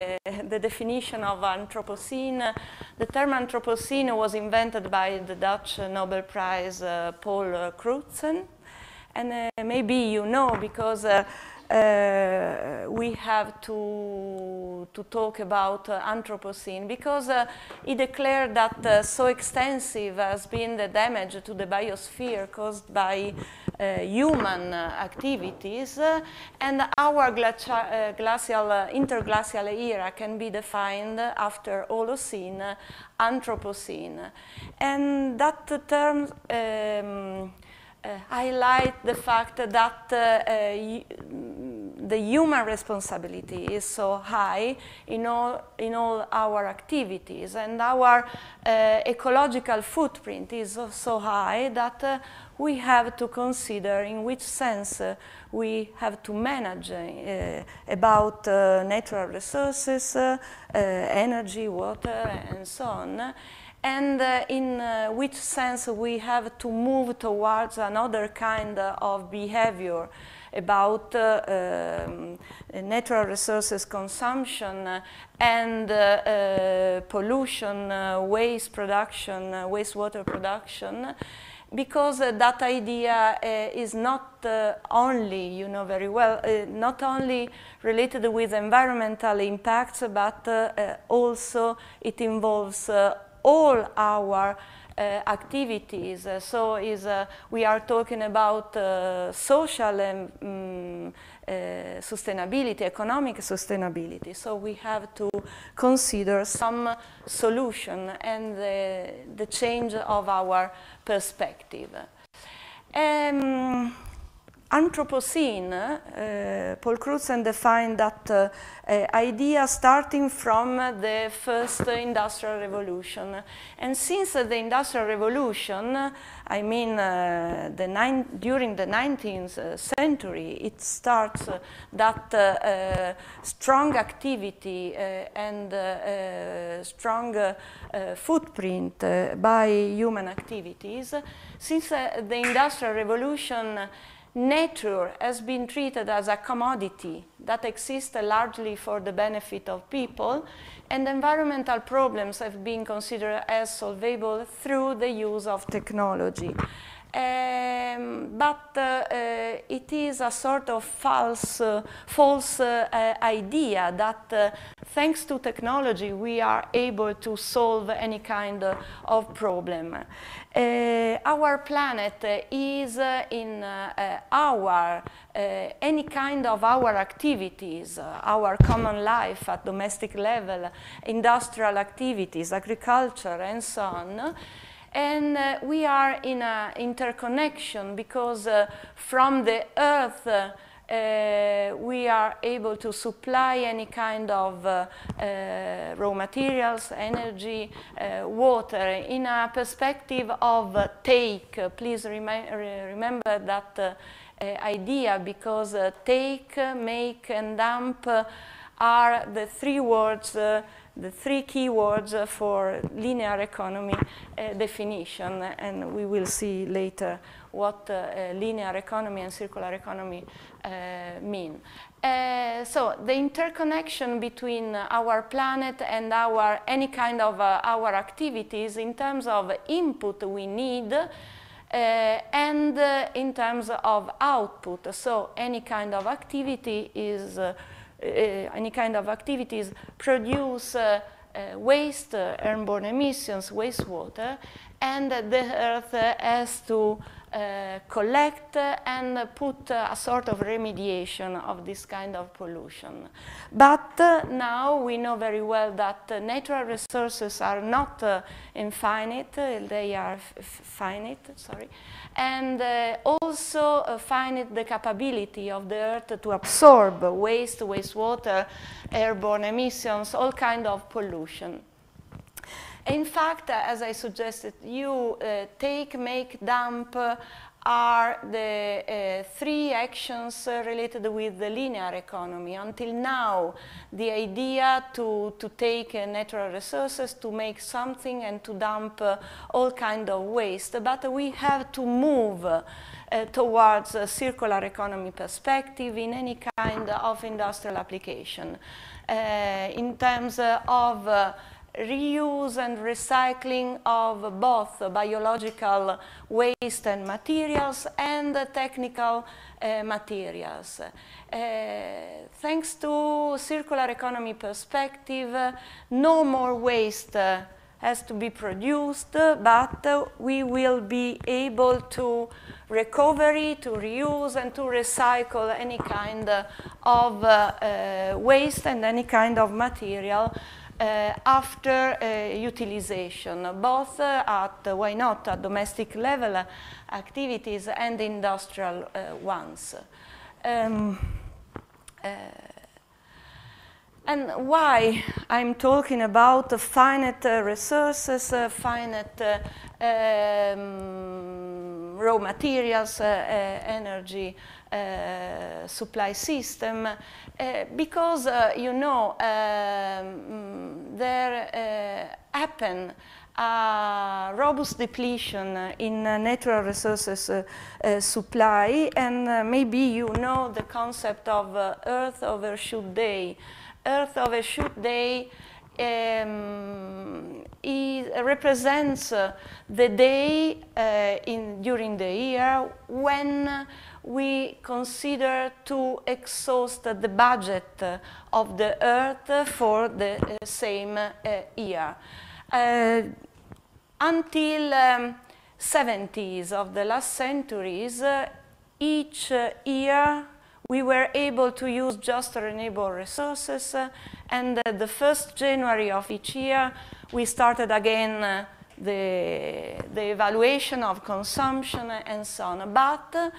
Eh, the definition of Anthropocene. The term Anthropocene was invented by the Dutch Nobel Prize eh, Paul Crutzen. And eh, maybe you know because uh, we have to, to talk about uh, Anthropocene because uh, he declared that uh, so extensive has been the damage to the biosphere caused by uh, human uh, activities and our glacial, interglacial era can be defined after Holocene, Anthropocene. And that term um, uh, highlight the fact that uh, uh, the human responsibility is so high in all, in all our activities and our uh, ecological footprint is so high that uh, we have to consider in which sense uh, we have to manage about natural resources, energy, water and so on and uh, in uh, which sense we have to move towards another kind of behavior about uh, um, natural resources consumption and uh, pollution, uh, waste production, wastewater production, because that idea is not only, you know very well, not only related with environmental impacts, but also it involves all our uh, activities. Uh, so is, uh, we are talking about social and um, sustainability, economic sustainability. So we have to consider some solution and the, the change of our perspective. Um, Anthropocene, uh, Paul Crutzen defined that uh, uh, idea starting from the first industrial revolution. And since the industrial revolution, I mean uh, the during the 19th uh, century, it starts uh, that strong activity and strong footprint by human activities. Since the industrial revolution nature has been treated as a commodity that exists largely for the benefit of people, and environmental problems have been considered as solvable through the use of technology. Um, but uh, uh, it is a sort of false, uh, false uh, uh, idea that uh, thanks to technology we are able to solve any kind of problem. Uh, our planet is in uh, our, uh, any kind of our activities, our common life at domestic level, industrial activities, agriculture, and so on, and uh, we are in an interconnection because uh, from the earth uh, uh, we are able to supply any kind of uh, uh, raw materials, energy, uh, water in a perspective of uh, take. Uh, please remember that idea because take, make and dump are the three words the three keywords for linear economy uh, definition, and we will see later what uh, linear economy and circular economy uh, mean. Uh, so the interconnection between our planet and our any kind of uh, our activities in terms of input we need uh, and uh, in terms of output. So any kind of activity is uh, any kind of activities produce uh, uh, waste, airborne emissions, wastewater, and the Earth has to uh, collect and put a sort of remediation of this kind of pollution. But uh, now we know very well that uh, natural resources are not uh, infinite, they are finite, sorry, and uh, also finite the capability of the earth to absorb waste, wastewater, airborne emissions, all kind of pollution. In fact, as I suggested, you uh, take, make, dump, are the uh, three actions uh, related with the linear economy. Until now, the idea to, to take uh, natural resources, to make something and to dump uh, all kind of waste, but we have to move uh, towards a circular economy perspective in any kind of industrial application. in terms of reuse and recycling of both biological waste and materials and technical uh, materials. Uh, thanks to circular economy perspective, uh, no more waste eh, has to be produced, but we will be able to recovery, to reuse and to recycle any kind of waste and any kind of material uh, after uh, utilization, both uh, at, why not, at domestic level activities and industrial ones. Um, and why I'm talking about finite uh, resources, uh, finite um, raw materials, energy, uh, supply system uh, because, uh, you know, um, there happen a robust depletion in natural resources uh, uh, supply, and uh, maybe you know the concept of Earth Overshoot Day. Earth Overshoot Day um, represents the day in, during the year when we consider to exhaust the budget of the Earth for the uh, same uh, year. Uh, until um, 70s of the last centuries, each year we were able to use just renewable resources uh, and uh, the first January of each year we started again uh, the, the evaluation of consumption and so on. But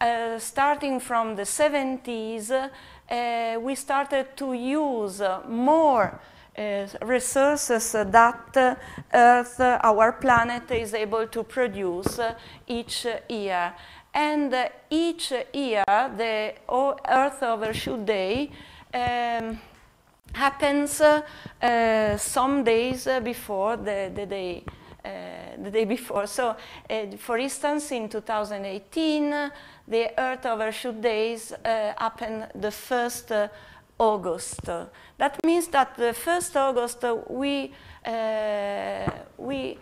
uh, starting from the 70s, uh, we started to use more uh, resources that uh, Earth, our planet, is able to produce uh, each year. And each year, the Earth Overshoot Day um, happens some days before the, the day. Uh, the day before. So, uh, for instance, in 2018, the Earth Overshoot Days uh, happened the first August. That means that the first August we we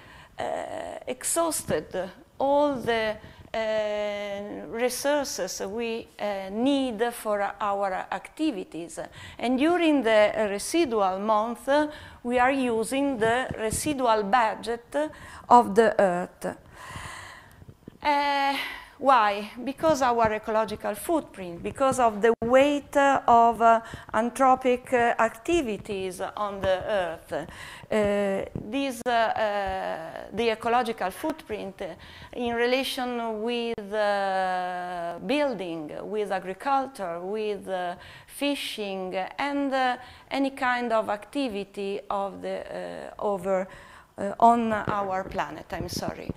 exhausted all the uh, resources we uh, need for our activities. And during the residual month, we are using the residual budget of the Earth. Uh, why? Because our ecological footprint, because of the weight of uh, anthropic uh, activities on the earth. Uh, these, uh, uh, the ecological footprint uh, in relation with building, with agriculture, with fishing, and any kind of activity of the, over on our planet, I'm sorry.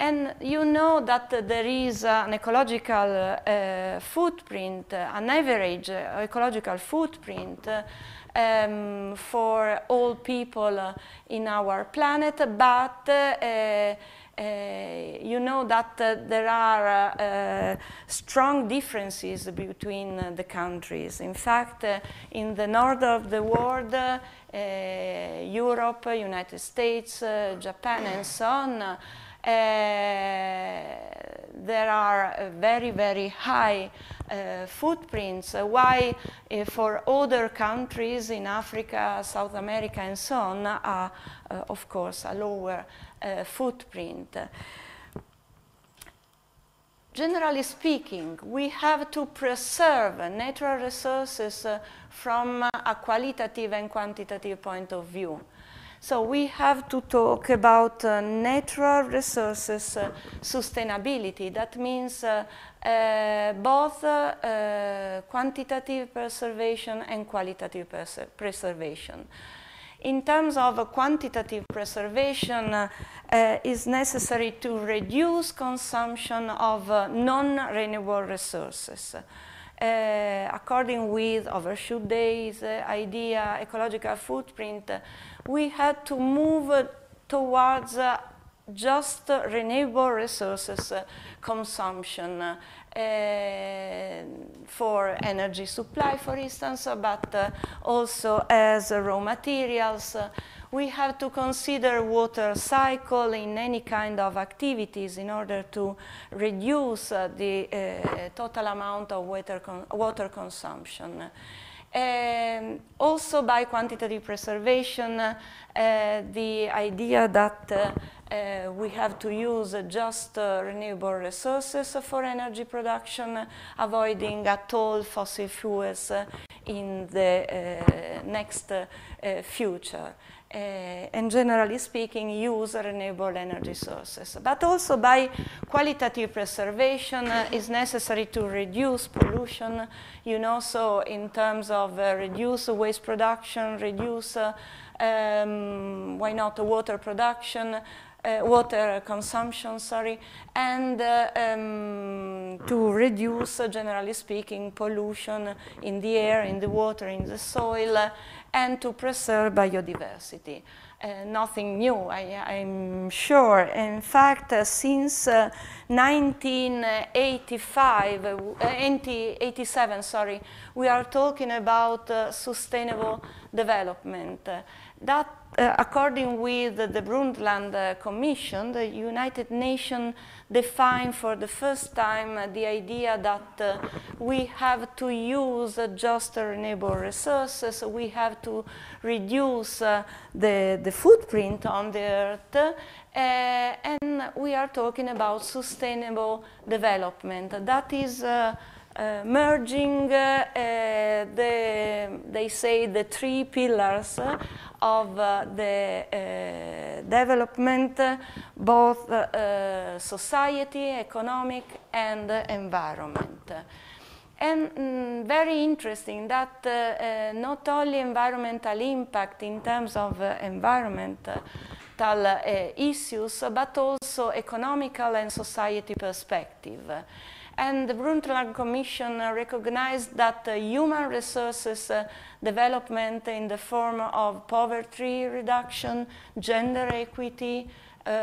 And you know that there is an ecological uh, footprint, an average uh, ecological footprint uh, um, for all people in our planet, but uh, you know that uh, there are uh, strong differences between the countries. In fact, in the north of the world, Europe, United States, Japan, and so on, uh, there are very, very high uh, footprints. Uh, why, for other countries in Africa, South America, and so on, are, of course, a lower footprint generally speaking, we have to preserve natural resources uh, from a qualitative and quantitative point of view. So we have to talk about uh, natural resources uh, sustainability. That means uh, uh both uh, quantitative preservation and qualitative pres preservation. In terms of quantitative preservation, it uh, is necessary to reduce consumption of non-renewable resources. according with overshoot days, idea, ecological footprint, we had to move uh, towards uh, just renewable resources uh, consumption for energy supply, for instance, but also as raw materials. We have to consider water cycle in any kind of activities in order to reduce the total amount of water, con water consumption. Um, also by quantitative preservation, uh, the idea that uh, uh, we have to use just uh, renewable resources for energy production, avoiding at all fossil fuels in the uh, next uh, future uh, and generally speaking, use renewable energy sources. But also by qualitative preservation uh, is necessary to reduce pollution, you know, so in terms of uh, reduce waste production, reduce, uh, um, why not, water production, uh, water consumption, sorry, and uh, um, to reduce, uh, generally speaking, pollution in the air, in the water, in the soil, uh, and to preserve biodiversity. Uh, nothing new, I, am sure. In fact, uh, since uh, 1985, 1987, sorry, we are talking about sustainable development. that uh, according with the Brundtland uh, Commission, the United Nations defined for the first time uh, the idea that uh, we have to use just renewable resources, we have to reduce the, the footprint on the earth, and we are talking about sustainable development. That is uh, merging, uh, uh, the, they say, the three pillars of the development, both society, economic, and environment. And mm, very interesting that uh, uh, not only environmental impact in terms of uh, environmental issues, but also economical and society perspective and the Brundtland Commission uh, recognized that uh, human resources uh, development in the form of poverty reduction, gender equity,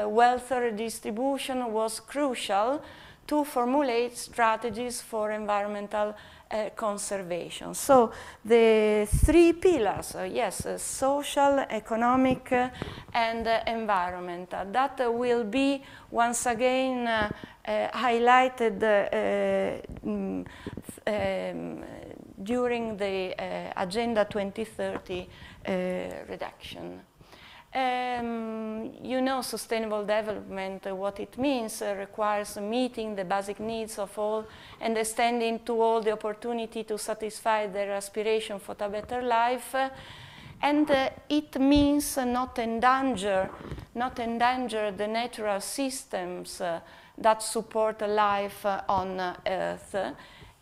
wealth redistribution was crucial to formulate strategies for environmental uh, conservation. So the three pillars, uh, yes, uh, social, economic, uh, and uh, environmental, uh, that will be once again highlighted um, um, during the Agenda 2030 reduction. Um, you know, sustainable development, uh, what it means, uh, requires meeting the basic needs of all and extending to all the opportunity to satisfy their aspiration for a better life. Uh, and it means not endanger, not endanger the natural systems uh, that support life on uh, Earth.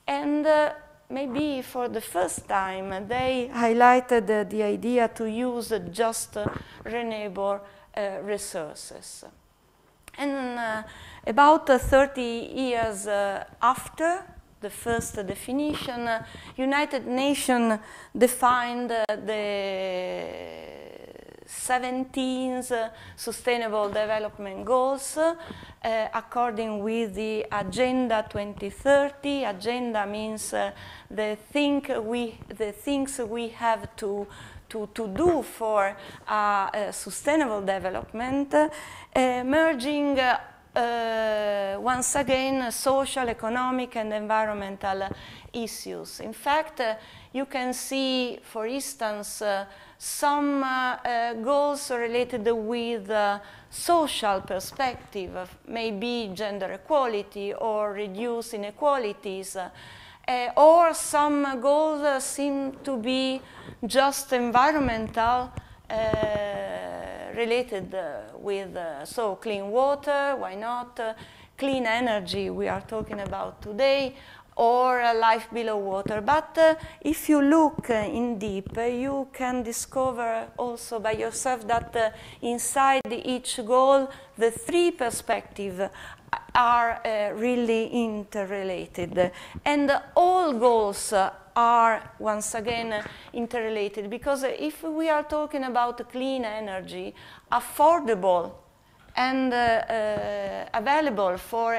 And uh, maybe for the first time they highlighted uh, the idea to use just renewable uh, resources. And uh, about 30 years uh, after the first definition, United Nations defined the 17 uh, Sustainable Development Goals uh, according with the Agenda 2030. Agenda means uh, the, think we, the things we have to to, to, do for uh, uh, sustainable development, uh, merging once again social, economic and environmental issues. In fact, you can see, for instance, some uh, uh, goals related with uh, social perspective, maybe gender equality or reduce inequalities, eh, or some goals seem to be just environmental eh, related with, so clean water, why not, clean energy we are talking about today, or a life below water. But uh, if you look uh, in deep, uh, you can discover also by yourself that uh, inside each goal, the three perspectives are uh, really interrelated. And all goals are once again interrelated because if we are talking about clean energy, affordable and available for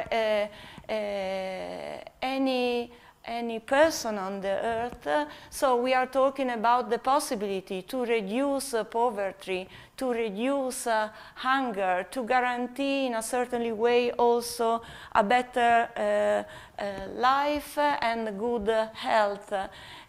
Eh, any any person on the earth. So we are talking about the possibility to reduce uh, poverty, to reduce uh, hunger, to guarantee in a certain way also a better uh, uh, life and good health.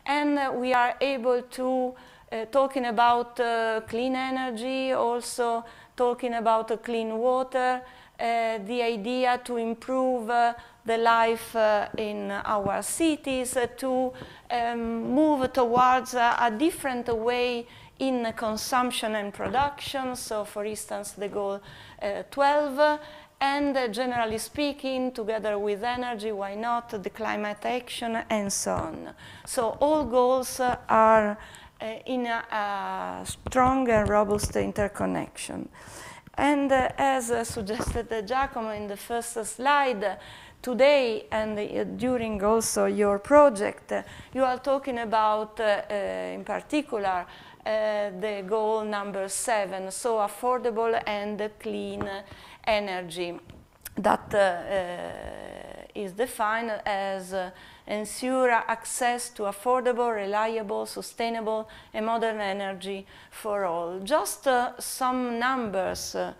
And we are able to, uh, talking about uh, clean energy, also talking about clean water, uh, the idea to improve uh, the life uh, in our cities, to um, move towards a different way in consumption and production, so for instance the goal 12, and generally speaking, together with energy, why not, the climate action, and so on. So all goals are uh, in a, a strong and robust interconnection. And uh, as uh, suggested uh, Giacomo in the first slide, today and uh, during also your project, you are talking about, uh, uh, in particular, the goal number seven, so affordable and clean energy that is defined as ensure access to affordable, reliable, sustainable and modern energy for all. Just uh, some numbers uh,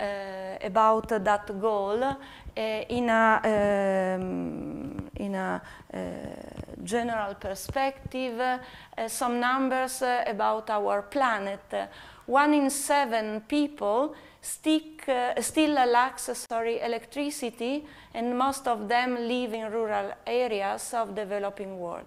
uh about that goal uh, in a, um, in a uh, general perspective, some numbers about our planet. One in seven people stick, uh, still lacks sorry, electricity and most of them live in rural areas of developing world.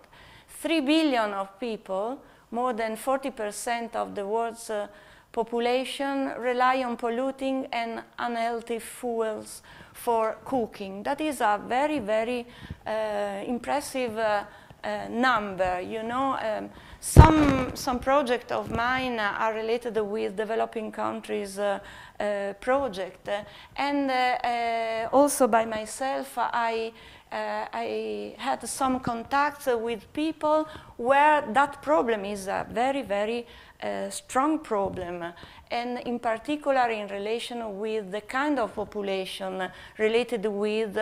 3 billion of people, more than 40% of the world's uh, population rely on polluting and unhealthy fuels for cooking. That is a very, very uh, impressive uh, uh number. You know, um, some some projects of mine uh, are related with developing countries uh, uh, project. And uh, uh, also by myself, I uh, I had some contacts with people where that problem is a very, very uh, strong problem, and in particular in relation with the kind of population related with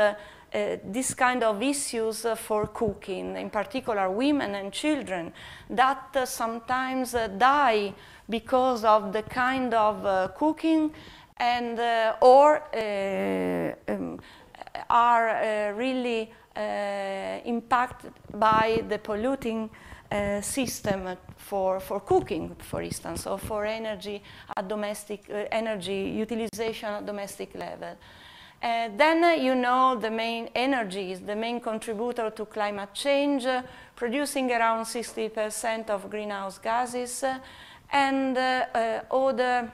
this kind of issues for cooking, in particular women and children, that sometimes die because of the kind of uh, cooking and uh, or uh, um, are uh, really uh, impacted by the polluting system for, for cooking, for instance, or for energy at domestic energy utilization at domestic level. Uh, then uh, you know the main energy is the main contributor to climate change, uh, producing around 60% of greenhouse gases and other uh, uh,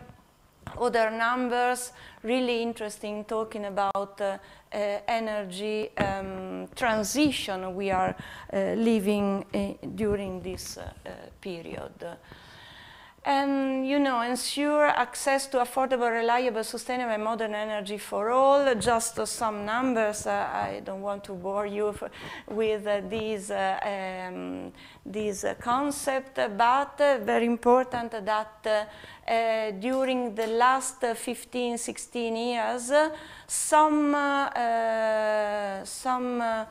other numbers really interesting talking about uh, uh, energy um, transition we are uh, living uh, during this period and you know ensure access to affordable, reliable, sustainable, modern energy for all. Just uh, some numbers. Uh, I don't want to bore you with uh, these uh, um, these uh, concept, but uh, very important that. Uh, during the last 15, 16 years, uh, some, some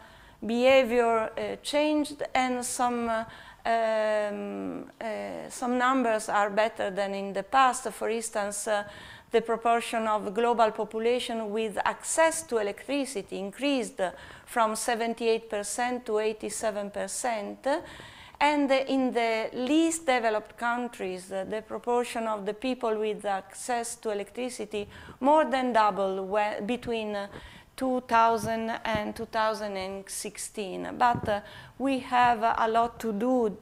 behavior changed and some um, uh, some numbers are better than in the past. For instance, uh, the proportion of global population with access to electricity increased from 78% to 87%. And in the least developed countries, uh, the proportion of the people with access to electricity more than doubled between 2000 and 2016. But uh, we have uh, a lot to do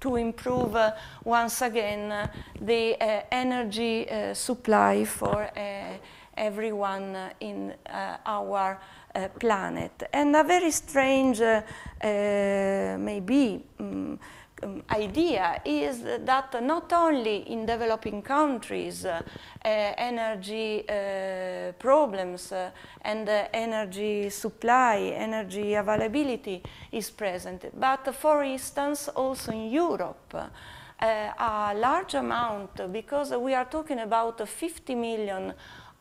to improve uh, once again uh, the uh, energy uh, supply for everyone in our planet. And a very strange, maybe, um, um, idea is that not only in developing countries uh, uh, energy eh, problems eh, and energy supply, energy availability is present, but for instance also in Europe. a large amount, because we are talking about 50 million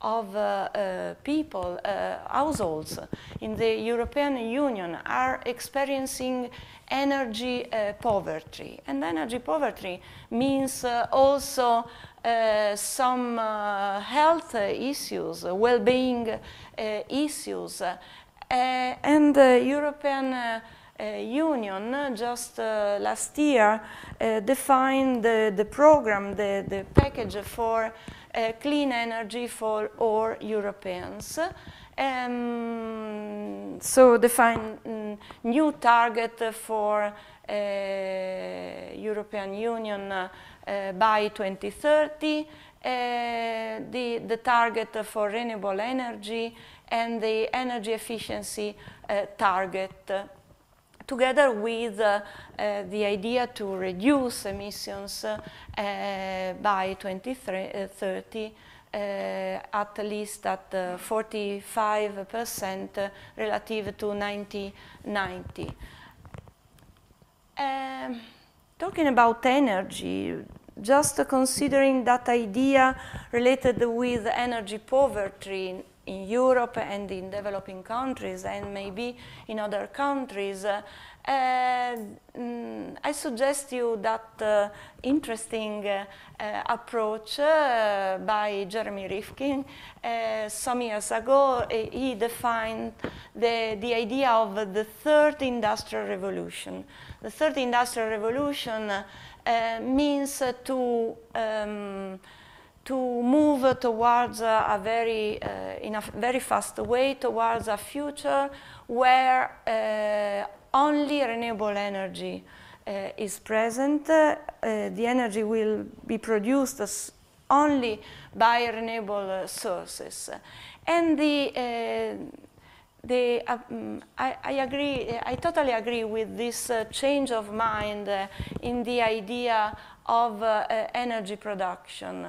of uh, uh, people, uh, households in the European Union are experiencing energy poverty. And energy poverty means also uh, some uh, health issues, well-being uh, issues. and the European Union just last year defined the, the program, the, the package for clean energy for all Europeans. Um, so define mm, new target for uh, European Union uh, by 2030, uh, the, the target for renewable energy and the energy efficiency uh, target together with uh, uh, the idea to reduce emissions uh, uh by 2030 uh, at least at 45% uh, relative to 1990. Um, talking about energy, just considering that idea related with energy poverty in Europe and in developing countries and maybe in other countries. Uh, mm, I suggest you that uh, interesting uh, uh approach uh, by Jeremy Rifkin. Uh, some years ago, he defined the, the idea of the third industrial revolution. The third industrial revolution means to um, to move towards a very, uh, in a very fast way towards a future where uh, only renewable energy uh, is present. the energy will be produced only by renewable sources. And the, the, uh, I, I, agree, I totally agree with this uh, change of mind uh, in the idea of energy production.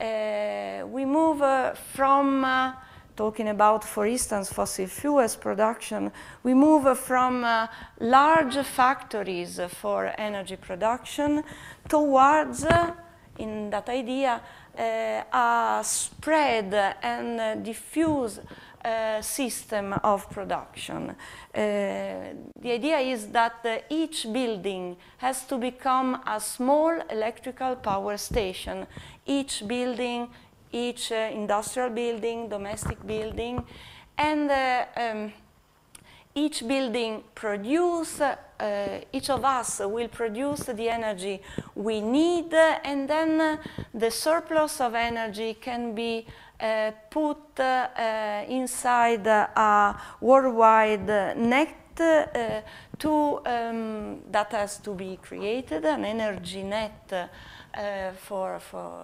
Uh, we move uh, from uh, talking about, for instance, fossil fuels production, we move from uh, large factories for energy production towards, uh, in that idea, uh, a spread and diffuse system of production. Uh, the idea is that each building has to become a small electrical power station. Each building, each uh, industrial building, domestic building, and uh, um, each building produce, uh, each of us will produce the energy we need, and then the surplus of energy can be uh, put uh, inside a worldwide net uh, to, um, that has to be created, an energy net for, for,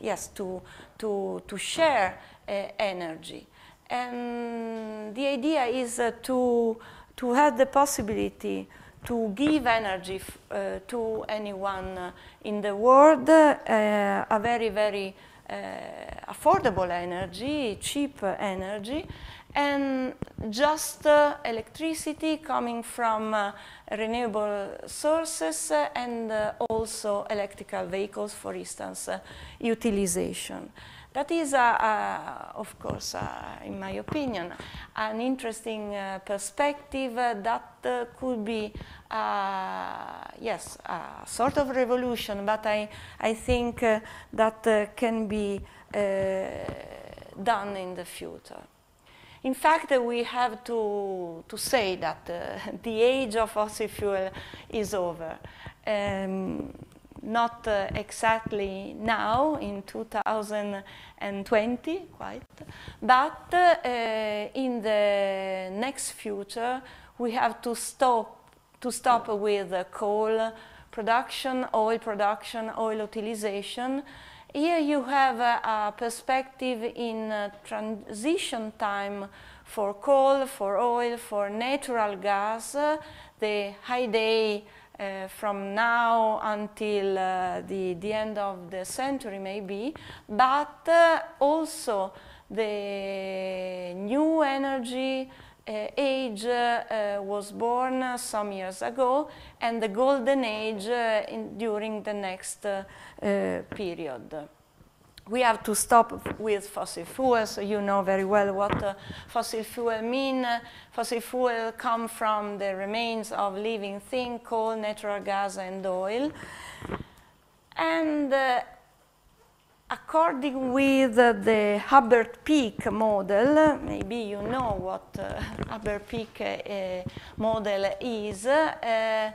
yes, to, to, to share energy. And the idea is to, to have the possibility to give energy uh, to anyone in the world, uh, a very, very uh, affordable energy, cheap energy, and just uh, electricity coming from uh, renewable sources uh, and also electrical vehicles, for instance, uh, utilization. That is, uh, uh, of course, in my opinion, an interesting perspective that could be, yes, a sort of revolution, but I, I think that can be uh, done in the future. In fact, uh, we have to, to say that uh, the age of fossil fuel is over. Um, not uh, exactly now, in 2020, quite, but uh, in the next future, we have to stop, to stop with coal production, oil production, oil utilization, here you have a, a perspective in uh, transition time for coal, for oil, for natural gas, uh, the high day uh, from now until uh, the, the end of the century maybe, but uh, also the new energy uh, age uh, was born some years ago and the golden age uh, in, during the next period we have to stop with fossil fuels. you know very well what uh, fossil fuel mean. fossil fuel come from the remains of living thing, coal, natural gas, and oil. And According with uh, the Hubbard Peak model, maybe you know what uh, Hubbard Peak uh, model is, uh, uh,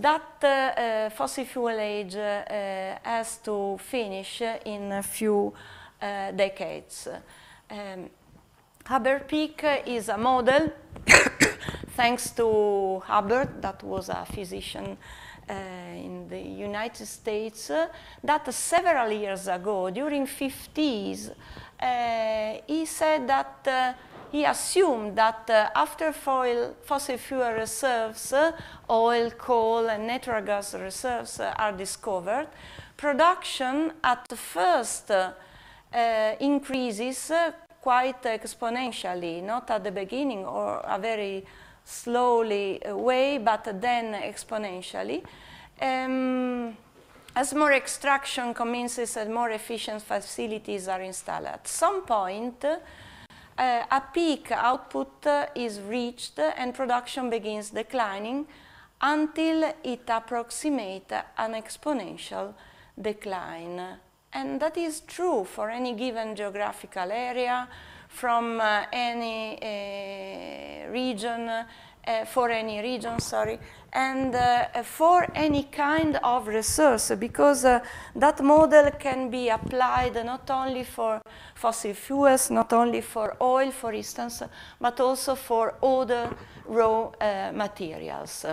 that uh, fossil fuel age has to finish in a few decades. Um, Hubbard Peak is a model, thanks to Hubbard, that was a physician uh, in the United States uh, that several years ago, during 50s, uh, he said that he assumed that uh, after foil, fossil fuel reserves, uh, oil, coal, and natural gas reserves uh, are discovered, production at first increases quite exponentially, not at the beginning or a very slowly away, but then exponentially. Um, as more extraction commences and more efficient facilities are installed, at some point uh, a peak output is reached and production begins declining until it approximates an exponential decline. And that is true for any given geographical area, from uh, any uh, region, uh, for any region, sorry, and for any kind of resource, because that model can be applied not only for fossil fuels, not only for oil, for instance, but also for other raw materials.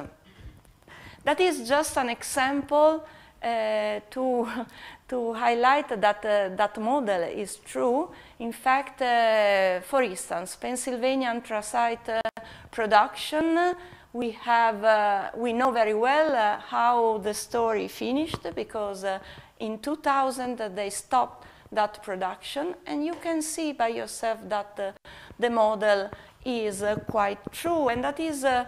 That is just an example uh, to to highlight that uh, that model is true. In fact, uh, for instance, Pennsylvania anthracite uh, production, we have uh, we know very well uh, how the story finished because uh, in 2000 they stopped that production, and you can see by yourself that the model is quite true, and that is a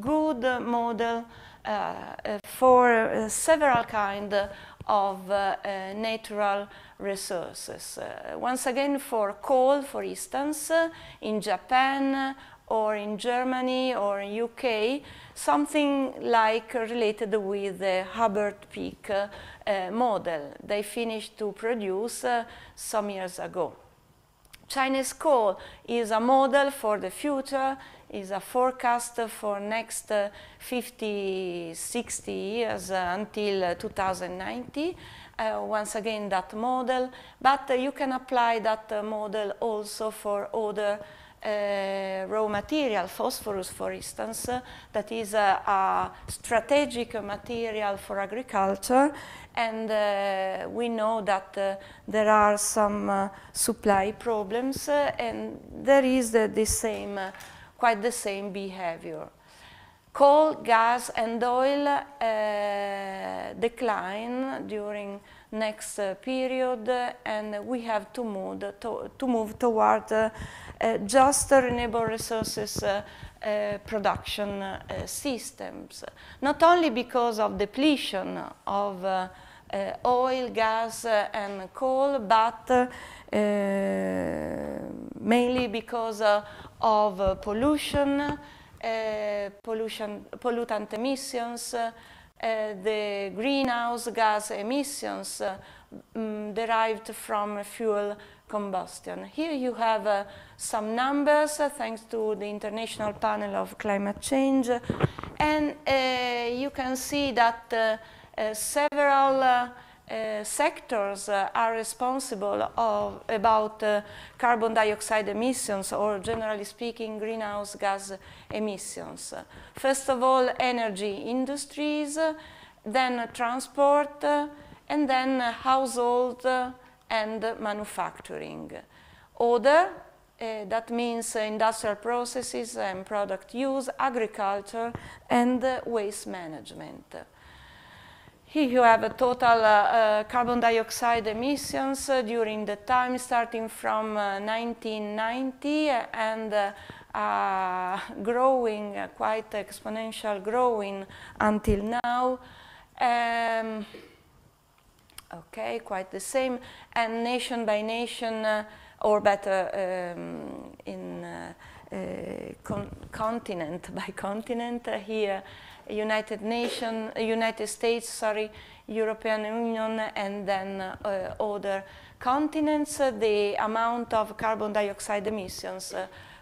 good model. Uh, uh, for uh, several kind of natural resources. once again, for coal, for instance, in Japan or in Germany or in UK, something like related with the Hubbard Peak uh, uh, model they finished to produce uh, some years ago. Chinese coal is a model for the future is a forecast for next uh, 50, 60 years uh, until uh, 2090. once again, that model, but you can apply that model also for other uh, raw material, phosphorus for instance, uh, that is a, a, strategic material for agriculture and uh, we know that there are some supply problems and there is the, the same quite the same behavior. Coal, gas and oil uh, decline during next uh, period and we have to move, to, to move toward uh, uh, just renewable resources uh, production systems. Not only because of depletion of uh, oil, gas uh, and coal, but uh, mainly because of uh, pollution, uh, pollution, pollutant emissions, uh, the greenhouse gas emissions uh, derived from fuel combustion. Here you have uh, some numbers thanks to the International Panel of Climate Change and you can see that several uh, sectors uh, are responsible of about uh, carbon dioxide emissions or generally speaking greenhouse gas emissions. First of all, energy industries, then transport, and then household and manufacturing. Other, uh, that means industrial processes and product use, agriculture, and waste management. Here you have a total uh, uh, carbon dioxide emissions during the time starting from 1990 uh, and uh, growing, uh, quite exponential growing until now. Um, okay, quite the same. And nation by nation, uh, or better, um, in con continent by continent, here United Nation, uh, United States, sorry, European Union, and then uh, other continents, uh, the amount of carbon dioxide emissions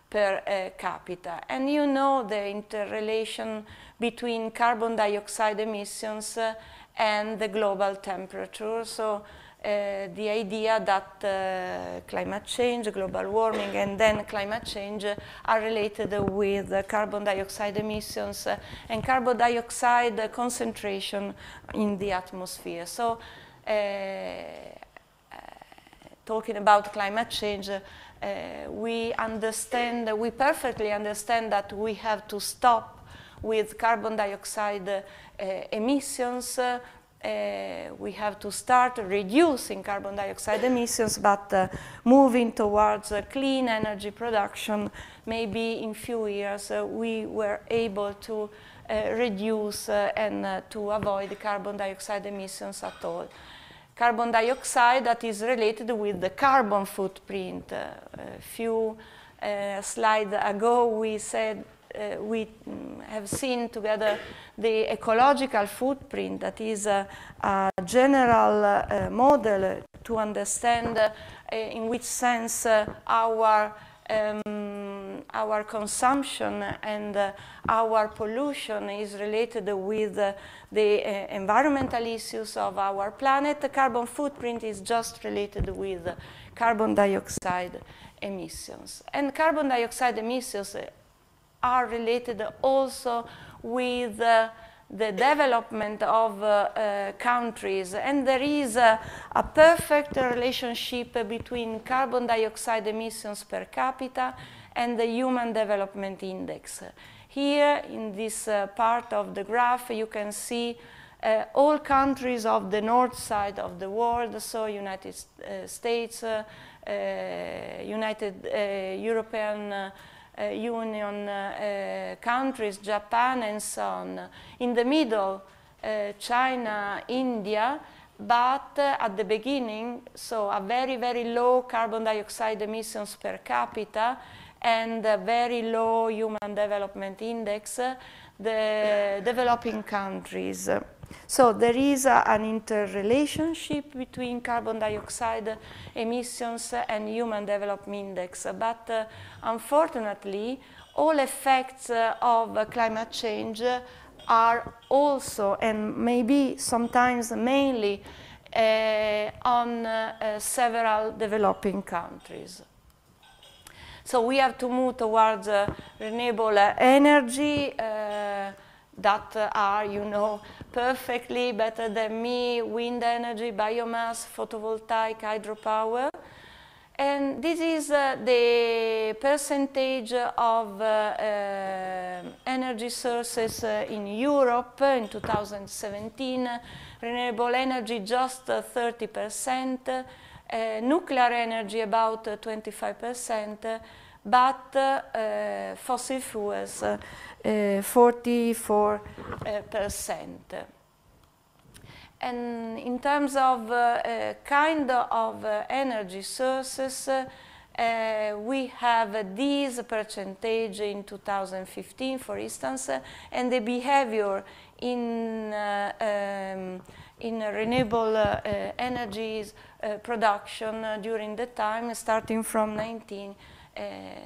per uh, capita. And you know the interrelation between carbon dioxide emissions uh, and the global temperature. So Eh, the idea that uh, climate change, global warming, and then climate change are related with carbon dioxide emissions eh, and carbon dioxide concentration in the atmosphere. So, talking about climate change, we understand, we perfectly understand that we have to stop with carbon dioxide uh, emissions, uh, uh, we have to start reducing carbon dioxide emissions, but uh, moving towards uh, clean energy production, maybe in few years uh, we were able to uh, reduce uh, and to avoid carbon dioxide emissions at all. Carbon dioxide that is related with the carbon footprint. a few slides ago we said uh, we mm, have seen together the ecological footprint that is a, a general uh, model to understand uh, in which sense uh, our um, our consumption and uh, our pollution is related with uh, the uh, environmental issues of our planet. The carbon footprint is just related with carbon dioxide emissions. And carbon dioxide emissions uh, are related also with uh, the development of uh, uh, countries. And there is a, a perfect relationship between carbon dioxide emissions per capita and the Human Development Index. Here, in this uh, part of the graph, you can see uh, all countries of the north side of the world, so United uh, States, uh, uh United uh, European Eh, union eh, countries, Japan and so on. In the middle, eh, China, India, but uh, at the beginning, so a very, very low carbon dioxide emissions per capita and a very low human development index, uh, the developing countries. So there is a, an interrelationship between carbon dioxide emissions and human development index, but uh, unfortunately, all effects uh, of uh, climate change are also and maybe sometimes mainly uh, on uh, several developing countries. So we have to move towards uh, renewable energy that are, you know, perfectly better than me, wind energy, biomass, photovoltaic, hydropower. And this is uh, the percentage of uh, uh, energy sources uh, in Europe in 2017, renewable energy just 30%, uh, uh, nuclear energy about 25%, but fossil fuels 44%. Eh, eh, and in terms of eh, kind of energy sources, uh, we have uh, this percentage in 2015, for instance, uh, and the behavior in, um, in renewable energies production during the time starting from 19,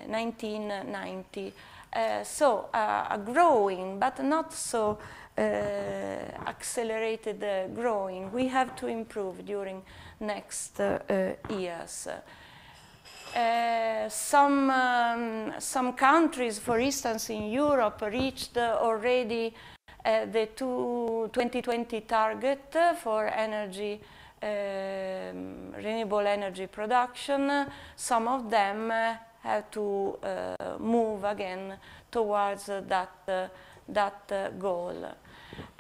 1990. Uh, so a uh, growing, but not so uh, accelerated growing. We have to improve during next years. Uh, some, um, some countries, for instance, in Europe, reached uh, already uh, the two 2020 target for energy, um, renewable energy production. Some of them have to uh, move again towards that, that goal.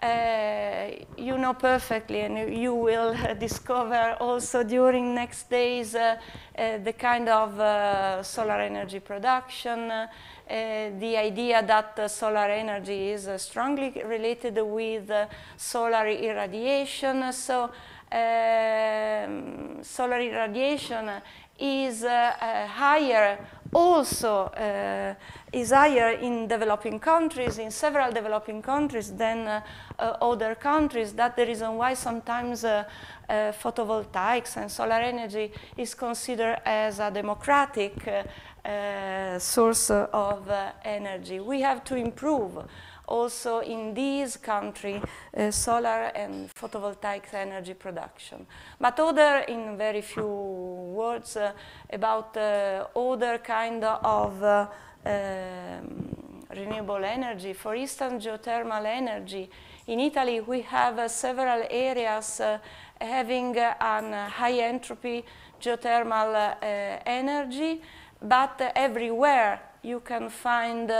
Uh, you know perfectly and you will uh, discover also during next days uh, uh the kind of uh, solar energy production, the idea that solar energy is strongly related with solar irradiation. So um, solar irradiation is uh, uh, higher also uh, is higher in developing countries, in several developing countries than other countries. That's the reason why sometimes uh, photovoltaics and solar energy is considered as a democratic uh, uh, source of energy. We have to improve also in this country uh, solar and photovoltaic energy production. But other, in very few words, uh, about uh, other kind of uh, um, renewable energy, for instance, geothermal energy. In Italy, we have uh, several areas uh, having an high entropy geothermal energy, but everywhere you can find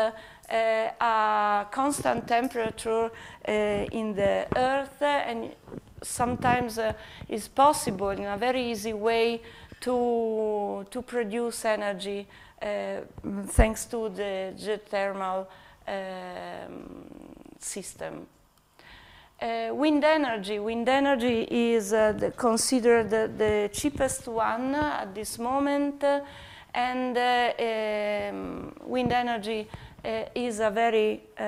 uh, a constant temperature uh, in the earth and sometimes uh, it's possible in a very easy way to, to produce energy thanks to the geothermal um, system. Uh, wind energy. Wind energy is uh, the considered the, the, cheapest one at this moment, uh, and um, wind energy uh, is a very uh,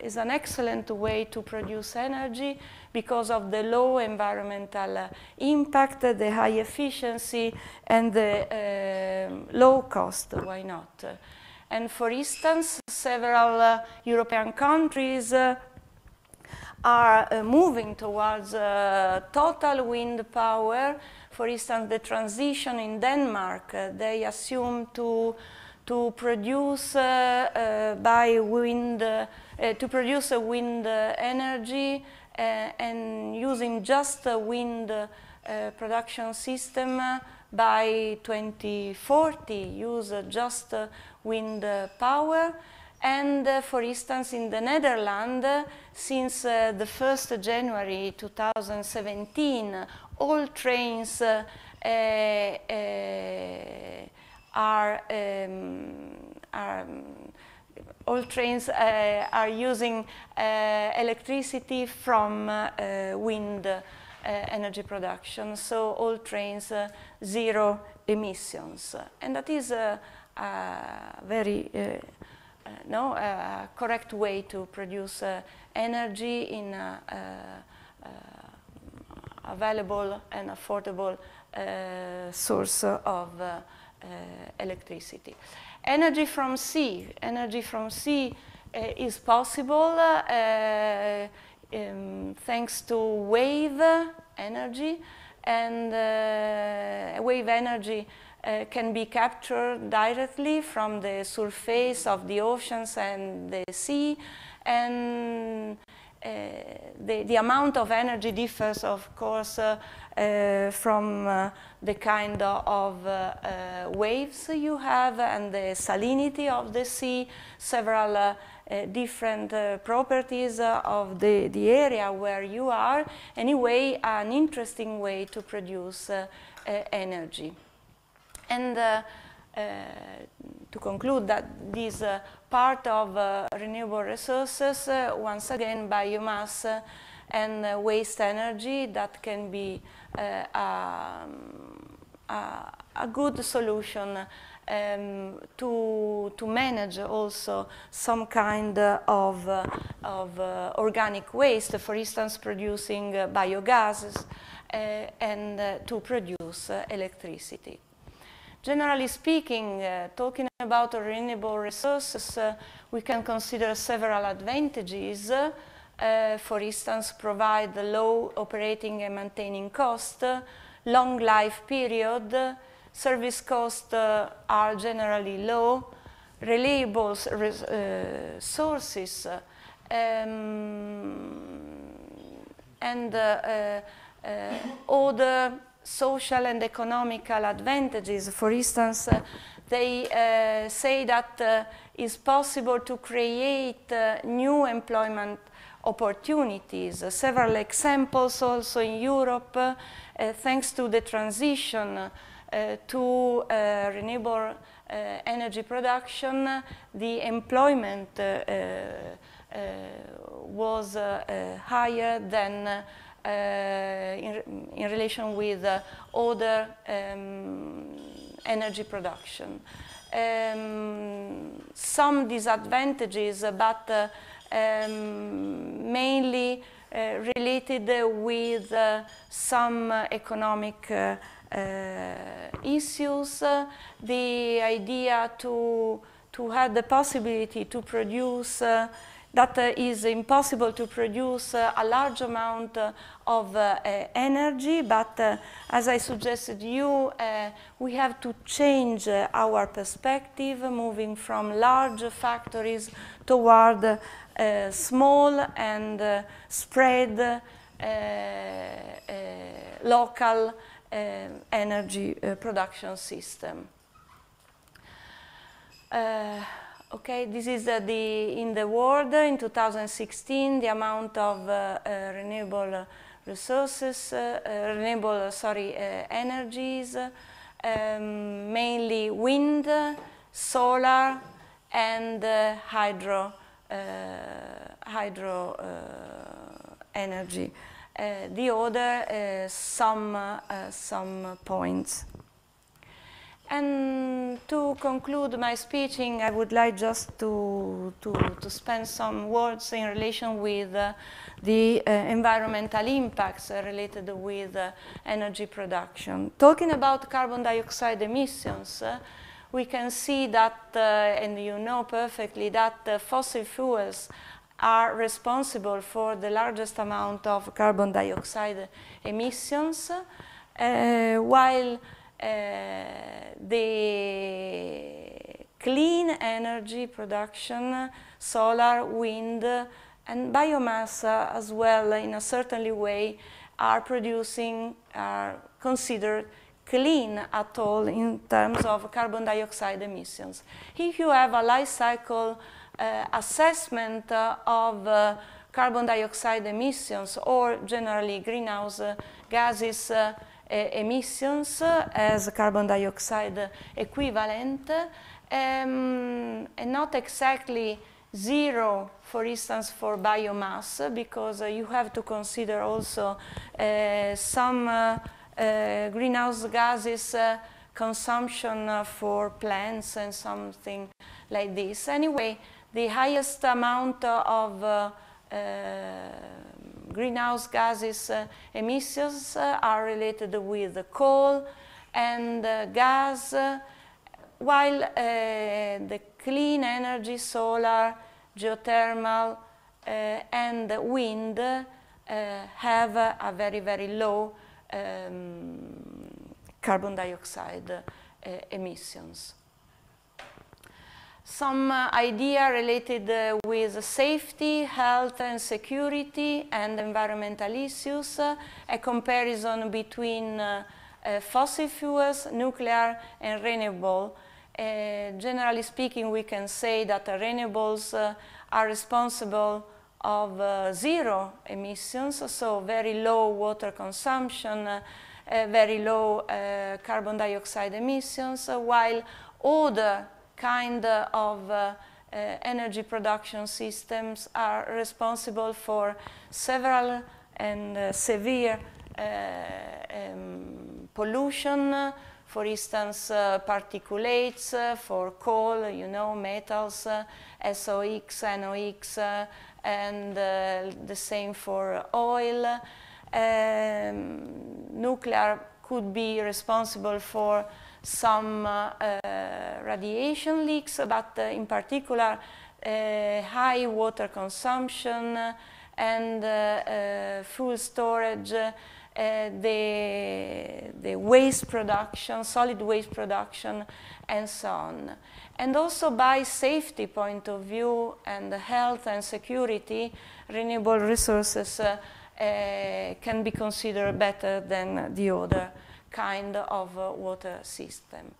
is an excellent way to produce energy because of the low environmental uh, impact, the high efficiency, and the um, low cost. Why not? And for instance, several uh, European countries are uh, moving towards uh, total wind power. For instance, the transition in Denmark, uh, they assume to to produce uh, uh, by wind, uh, to produce wind energy and using just a wind production system by 2040, use just wind power. And uh, for instance, in the Netherlands, uh, since uh, the 1st January 2017, all trains are, um, are um, all trains uh, are using uh, electricity from uh, wind uh, energy production, so all trains uh, zero emissions. And that is a, uh, a very no, a correct way to produce energy in a, available and affordable source of uh, electricity. Energy from sea, energy from sea uh, is possible uh, um, thanks to wave energy and wave energy uh, can be captured directly from the surface of the oceans and the sea and uh, the, the amount of energy differs, of course, uh, uh, from the kind of waves you have and the salinity of the sea, several uh, different uh, properties uh, of the, the area where you are, anyway, an interesting way to produce energy. And to conclude that this uh, part of uh, renewable resources, uh, once again biomass uh, and uh, waste energy that can be uh, um, a good solution um, to, to manage also some kind of, of organic waste, for instance producing biogases and to produce electricity. Generally speaking, uh, talking about renewable resources, uh, we can consider several advantages. Uh, for instance, provide low operating and maintaining cost, long life period, service costs uh, are generally low, reliable res uh, sources, um, and uh, uh, social and economical advantages. For instance, uh, they uh, say that uh, it's possible to create uh, new employment opportunities. several examples also in Europe, uh, thanks to the transition uh, to renewable energy production, the employment was higher than uh, in, in, relation with uh, other um, energy production. Um, some disadvantages, uh, but um, mainly uh, related with uh, some economic issues. the idea to, to have the possibility to produce that uh, is impossible to produce uh, a large amount uh, of uh, energy, but uh, as I suggested you, uh, we have to change our perspective, moving from large factories toward small and spread local energy production system. Okay, this is uh, the, in the world in 2016, the amount of uh, uh, renewable resources, renewable, sorry, energies, um, mainly wind, solar, and hydro, hydro energy. the other, some, some points. And to conclude my speaking, I would like just to, to, to spend some words in relation with uh, the uh, environmental impacts uh, related with uh, energy production. Talking about carbon dioxide emissions, uh, we can see that, uh, and you know perfectly, that fossil fuels are responsible for the largest amount of carbon dioxide emissions, while Eh, the clean energy production, solar, wind, and biomass as well, in a certainly way, are producing, are considered clean at all in terms of carbon dioxide emissions. If you have a life cycle uh, assessment uh, of uh, carbon dioxide emissions or generally greenhouse gases emissions eh, as carbon dioxide equivalent, um, and not exactly zero, for instance, for biomass, because uh, you have to consider also uh, some uh, greenhouse gases consumption for plants and something like this. Anyway, the highest amount of greenhouse gases uh, emissions uh, are related with coal and uh, gas, while the clean energy, solar, geothermal, and wind have a very, very low um, carbon dioxide emissions some uh, idea related uh, with safety, health and security and environmental issues, uh, a comparison between uh, uh, fossil fuels, nuclear and renewable. Uh, generally speaking, we can say that renewables are responsible of zero emissions, so very low water consumption, very low carbon dioxide emissions, while other kind of uh, uh, energy production systems are responsible for several and uh, severe um, pollution, for instance, uh, particulates uh, for coal, you know, metals, uh, SOx, NOx, and the same for oil. Um, nuclear could be responsible for some uh, uh, radiation leaks, but uh, in particular high water consumption and fuel storage, the, the waste production, solid waste production, and so on. And also by safety point of view and health and security, renewable resources uh, uh, can be considered better than the other kind of uh, water system.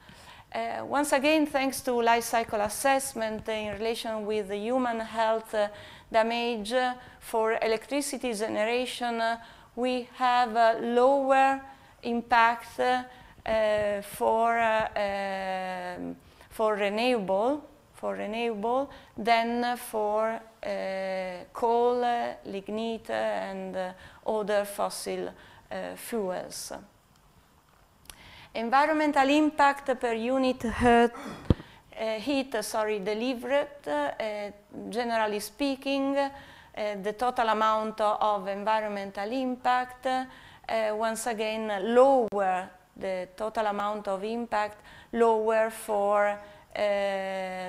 Uh, once again, thanks to life cycle assessment in relation with the human health uh, damage uh, for electricity generation, uh, we have a lower impact for, um, for renewable for renewable than for coal, lignite, and other fossil fuels. Environmental impact per unit heat, uh, heat sorry, delivered, uh, generally speaking, eh, the total amount of environmental impact, once again, lower, the total amount of impact, lower for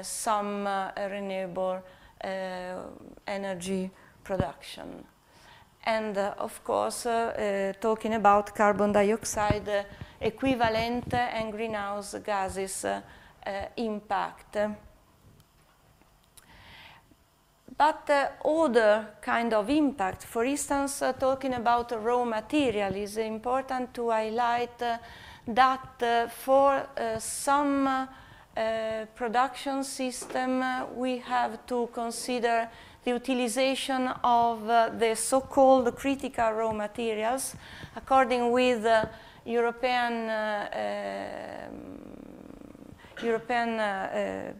some renewable energy production. And of course, talking about carbon dioxide, equivalent and greenhouse gases eh, impact. But eh, other kind of impact, for instance, eh, talking about raw material, is important to highlight that for some uh, production system, uh, we have to consider the utilization of uh, the so-called critical raw materials according with European uh, um, European uh, uh,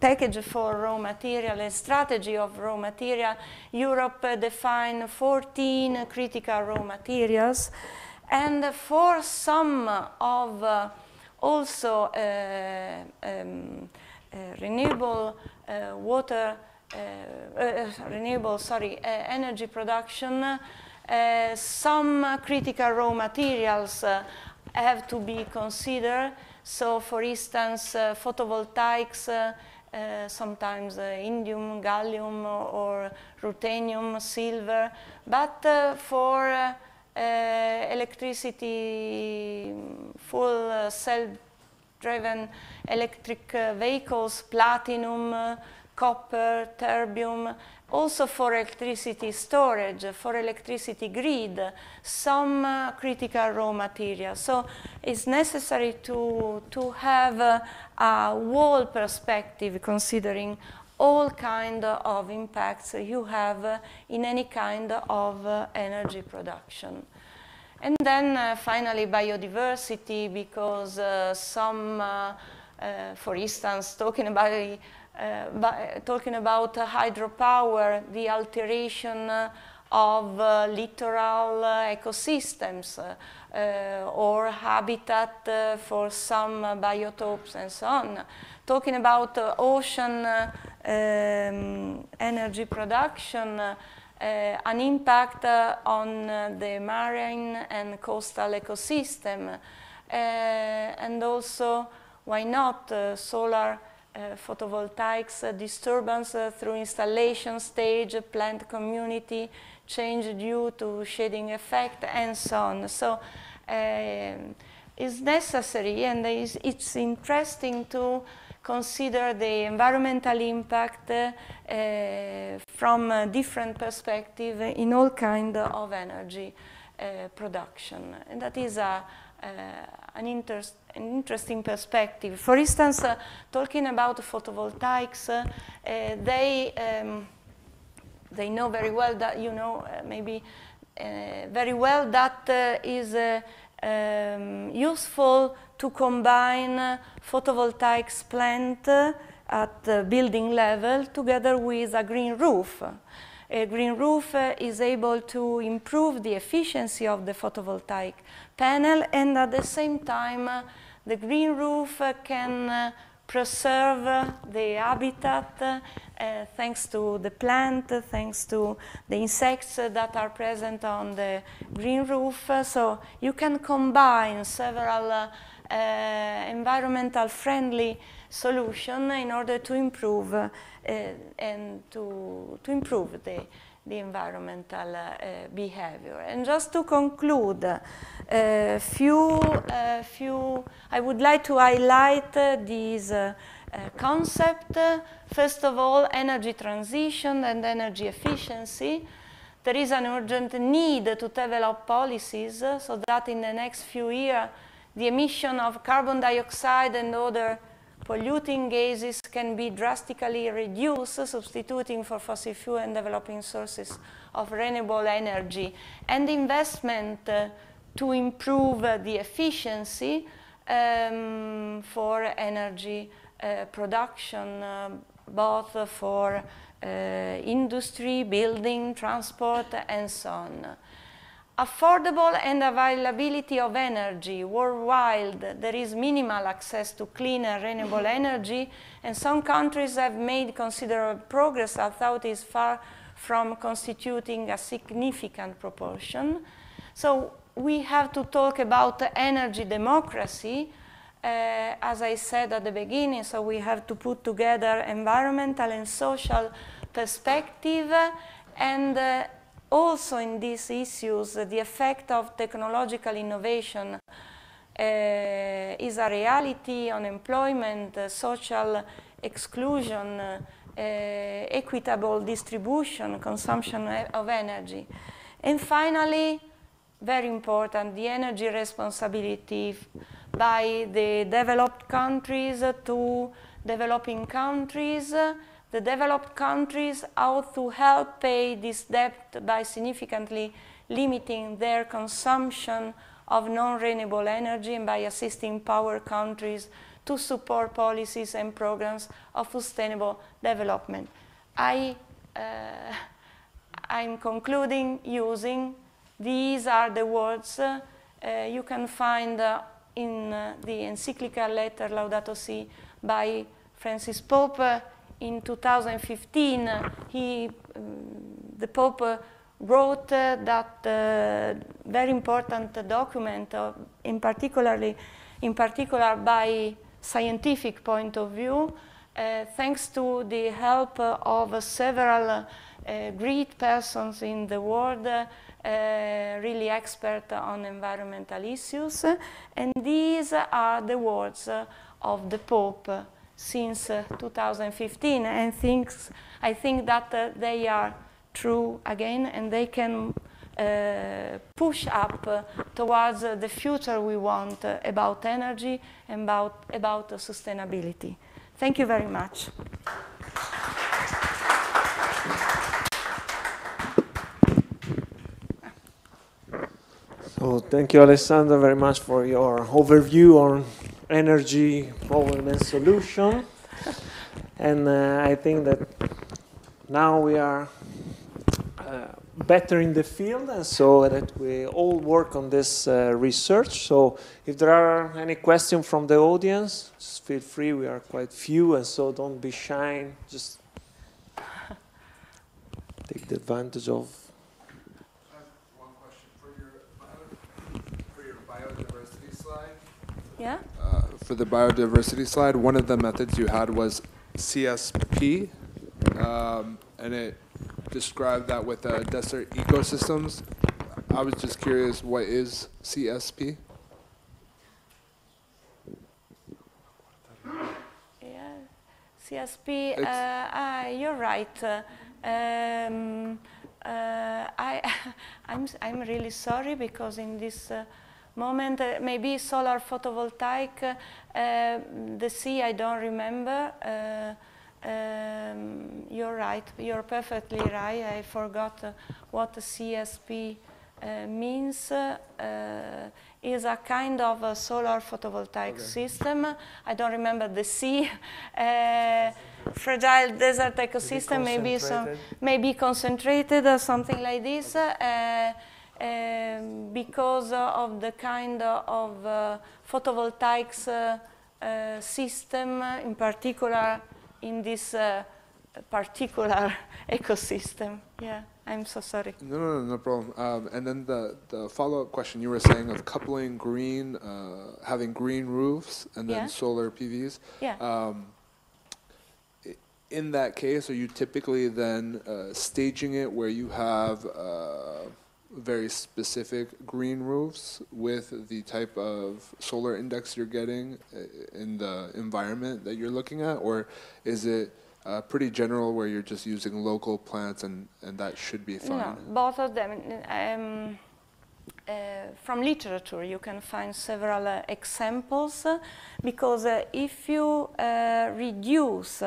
package for raw material and strategy of raw material, Europe defined 14 critical raw materials. And for some of also um, renewable water uh, uh, renewable, sorry, uh, energy production, uh, some critical raw materials uh, have to be considered. So, for instance, uh, photovoltaics, sometimes indium, gallium, or, ruthenium, silver, but for uh, electricity, full uh, cell-driven electric uh, vehicles, platinum, copper, terbium, also for electricity storage, for electricity grid, some uh, critical raw materials. So it's necessary to, to have uh, a, a whole perspective considering all kind of impacts you have in any kind of uh, energy production. And then uh, finally biodiversity because uh, some, uh, for instance, talking about uh, by, talking about hydropower, the alteration of uh, littoral uh, ecosystems uh, or habitat for some biotopes and so on. Talking about ocean um, energy production, uh, an impact uh, on uh, the marine and coastal ecosystem and also why not solar uh, photovoltaics uh, disturbance uh, through installation stage, plant community, change due to shading effect, and so on. So um, it's necessary and it's interesting to consider the environmental impact uh, from a different perspective in all kind of energy uh, production. And that is a, uh, an interest, an interesting perspective. For instance, uh, talking about photovoltaics, uh, they um, they know very well that you know uh, maybe uh, very well that uh, is um, useful to combine photovoltaics plant at building level together with a green roof. A green roof uh, is able to improve the efficiency of the photovoltaic panel and at the same time uh, the green roof uh, can uh, preserve uh, the habitat thanks to the plant, thanks to the insects that are present on the green roof. so you can combine several environmental friendly solutions in order to improve uh, and to, to improve the the environmental eh, behavior. And just to conclude, a eh, few, eh, few, I would like to highlight these concept. First of all, energy transition and energy efficiency. There is an urgent need to develop policies so that in the next few years, the emission of carbon dioxide and other polluting gases can be drastically reduced, substituting for fossil fuel and developing sources of renewable energy. And investment uh, to improve uh, the efficiency um, for energy uh, production, uh, both for uh, industry, building, transport, and so on affordable and availability of energy. Worldwide, there is minimal access to clean and renewable mm-hmm. energy, and some countries have made considerable progress, although it is far from constituting a significant proportion. So we have to talk about energy democracy, uh, as I said at the beginning, so we have to put together environmental and social perspective and uh, also in these issues, the effect of technological innovation eh, is a reality on employment, social exclusion, eh, equitable distribution, consumption of energy. And finally, very important, the energy responsibility by the developed countries to developing countries the developed countries ought to help pay this debt by significantly limiting their consumption of non-renewable energy and by assisting power countries to support policies and programs of sustainable development. I, uh, I'm concluding using, these are the words uh, uh, you can find uh, in uh, the encyclical letter Laudato Si by Francis Pope, uh, in 2015, he, mm, the Pope wrote uh, that uh, very important uh, document, in, particularly, in particular by scientific point of view, uh, thanks to the help of several uh, great persons in the world, uh, really expert on environmental issues. and these are the words of the Pope since uh, 2015, and things, I think that uh, they are true again, and they can uh, push up uh, towards uh, the future we want uh, about energy and about, about sustainability. Thank you very much. So thank you, Alessandra, very much for your overview on energy problem and solution. and uh, I think that now we are uh, better in the field, and so that we all work on this uh, research. So if there are any questions from the audience, just feel free. We are quite few, and so don't be shy. Just take the advantage of Yeah for the biodiversity slide, one of the methods you had was CSP, um, and it described that with uh, desert ecosystems. I was just curious, what is CSP? Yeah, CSP. Uh, ah, you're right. Uh, um, uh, I, I'm I'm really sorry because in this. Uh, moment, uh, maybe solar photovoltaic, uh, the sea I don't remember. Uh, um, you're right, you're perfectly right. I forgot uh, what CSP uh, means. is a kind of a solar photovoltaic okay. system. I don't remember the sea. fragile desert ecosystem, maybe some, maybe concentrated or something like this um, because of the kind of uh, photovoltaics uh, uh system, in particular in this uh, particular ecosystem. Yeah, I'm so sorry. No, no, no, no problem. Um, and then the, the follow-up question you were saying of coupling green, uh, having green roofs, and then yeah. solar PVs. Yeah. Um, in that case, are you typically then uh, staging it where you have uh, very specific green roofs with the type of solar index you're getting uh, in the environment that you're looking at, or is it uh, pretty general where you're just using local plants and, and that should be fine? No, both of them. Um, uh, from literature, you can find several uh, examples because uh, if you uh, reduce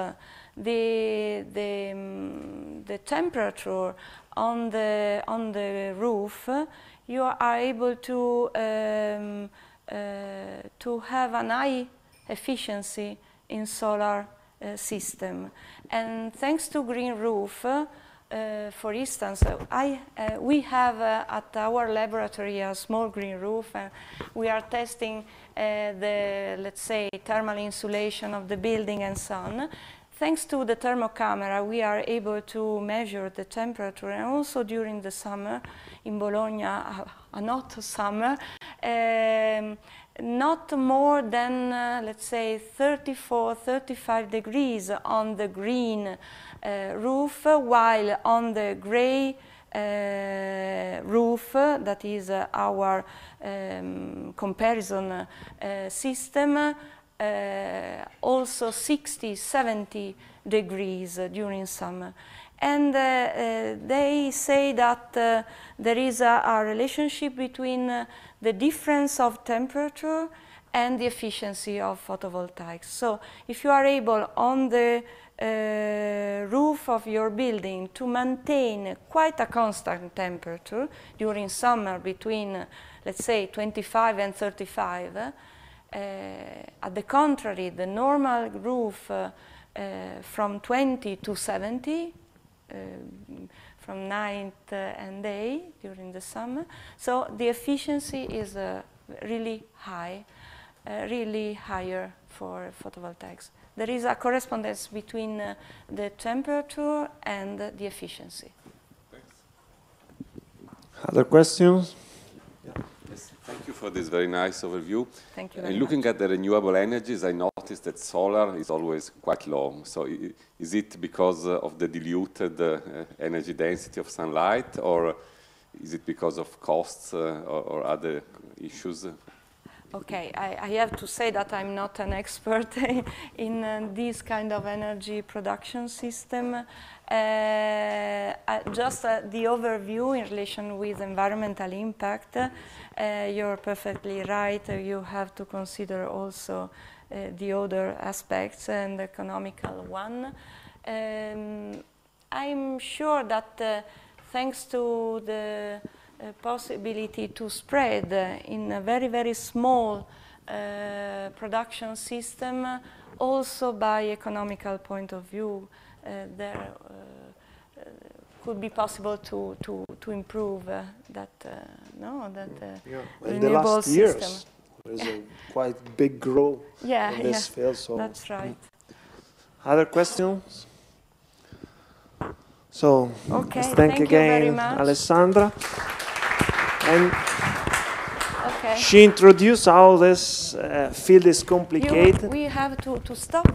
the the um, the temperature on the on the roof, you are able to um, uh, to have an high efficiency in solar uh, system. And thanks to green roof, uh, for instance, I, uh, we have uh, at our laboratory a small green roof, and we are testing uh, the let's say thermal insulation of the building and so on. Thanks to the thermocamera, we are able to measure the temperature, and also during the summer in Bologna, a hot summer, um, not more than, uh, let's say, 34, 35 degrees on the green uh, roof, while on the gray uh, roof, that is our um, comparison uh, system, uh, also 60, 70 degrees during summer. And uh, uh, they say that uh, there is a, a relationship between the difference of temperature and the efficiency of photovoltaics. So if you are able on the uh, roof of your building to maintain quite a constant temperature during summer between, uh, let's say, 25 and 35, uh, uh, at the contrary, the normal roof uh, uh, from 20 to 70 from night and day during the summer. So the efficiency is uh, really high, uh, really higher for photovoltaics. There is a correspondence between uh, the temperature and the efficiency. Thanks. Other questions? Yeah. Thank you for this very nice overview. Thank you. and looking much. at the renewable energies, I noticed that solar is always quite low. So is it because uh, of the diluted uh, uh, energy density of sunlight, or is it because of costs or, other issues? Okay, I, I, have to say that I'm not an expert in uh, this kind of energy production system. Uh, uh, just uh, the overview in relation with environmental impact, uh, you're perfectly right. Uh, you have to consider also the other aspects and the economical one. Um, I'm sure that thanks to the possibility to spread in a very, very small uh, production system also by economical point of view. Uh, there uh, could be possible to, to, to improve that, no, that yeah. well, renewable system. Years there's a quite big growth yeah, in this yeah, field. So that's right. Hmm. Other questions? So okay, thank, thank again, Alessandra. And okay. she introduced how this uh, field is complicated. You, we have to, to stop.